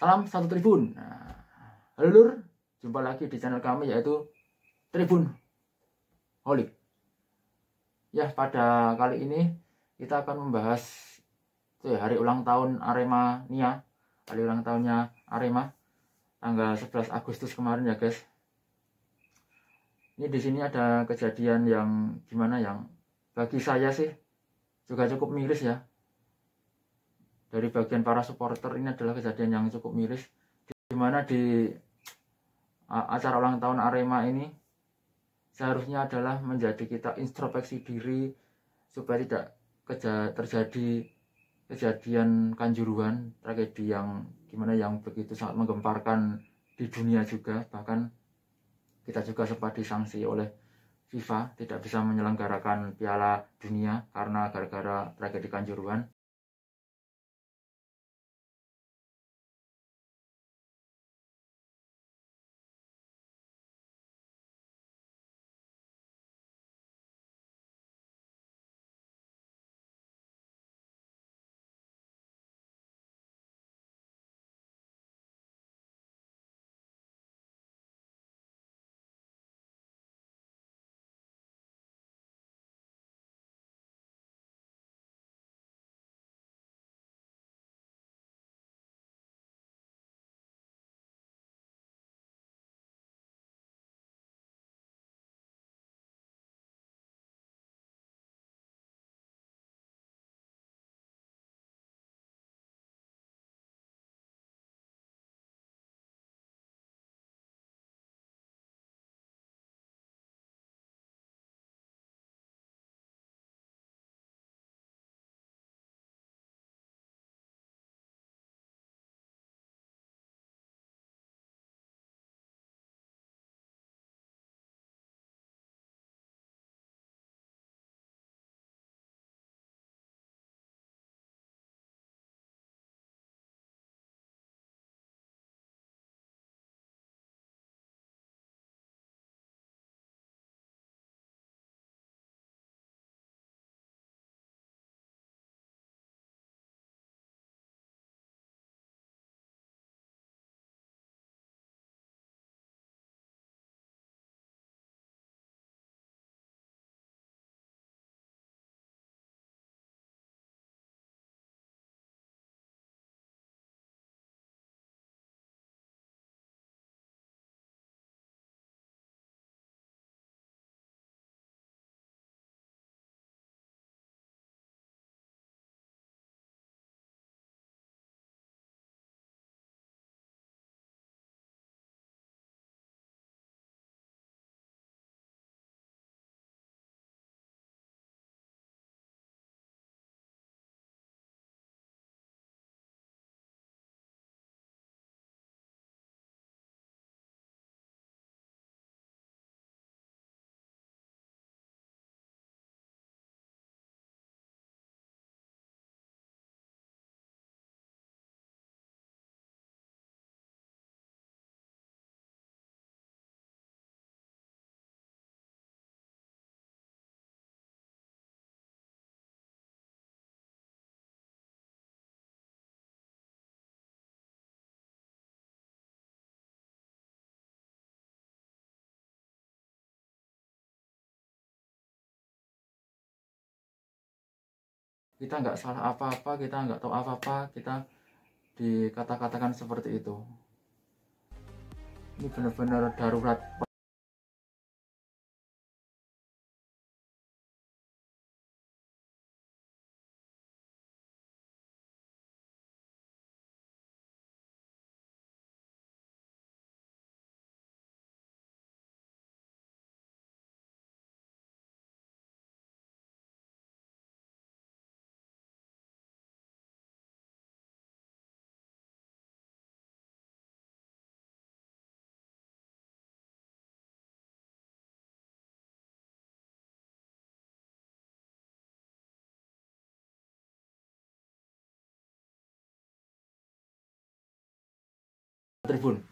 Salam satu Tribun. Nah, halo lur, jumpa lagi di channel kami yaitu Tribun Holik. Ya, pada kali ini kita akan membahas tuh ya, hari ulang tahun Arema Nia, hari ulang tahunnya Arema tanggal 11 Agustus kemarin ya, guys. Ini di sini ada kejadian yang gimana yang bagi saya sih juga cukup miris ya dari bagian para supporter ini adalah kejadian yang cukup miris di mana di acara ulang tahun Arema ini seharusnya adalah menjadi kita introspeksi diri supaya tidak keja terjadi kejadian kanjuruhan tragedi yang gimana yang begitu sangat menggemparkan di dunia juga bahkan kita juga sempat disanksi oleh FIFA tidak bisa menyelenggarakan Piala Dunia karena gara-gara tragedi kanjuruhan kita nggak salah apa-apa kita nggak tahu apa-apa kita dikata-katakan seperti itu ini benar-benar darurat Tribun